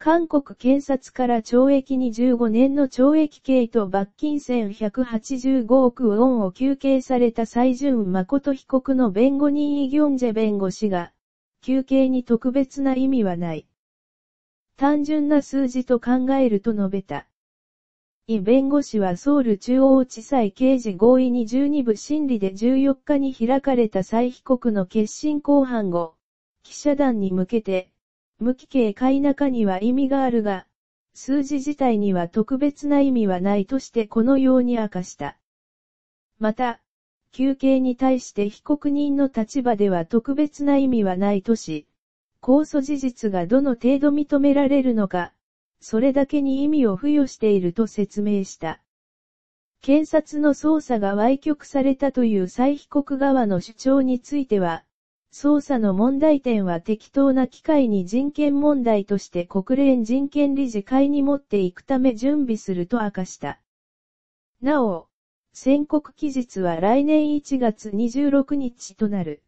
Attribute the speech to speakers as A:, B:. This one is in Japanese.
A: 韓国検察から懲役に15年の懲役刑と罰金1185億ウォンを求刑された最順誠被告の弁護人イ・ギョンジェ弁護士が、求刑に特別な意味はない。単純な数字と考えると述べた。イ弁護士はソウル中央地裁刑事合意に12部審理で14日に開かれた再被告の決心公判後、記者団に向けて、無期刑解中には意味があるが、数字自体には特別な意味はないとしてこのように明かした。また、休憩に対して被告人の立場では特別な意味はないとし、控訴事実がどの程度認められるのか、それだけに意味を付与していると説明した。検察の捜査が歪曲されたという再被告側の主張については、捜査の問題点は適当な機会に人権問題として国連人権理事会に持っていくため準備すると明かした。なお、宣告期日は来年1月26
B: 日となる。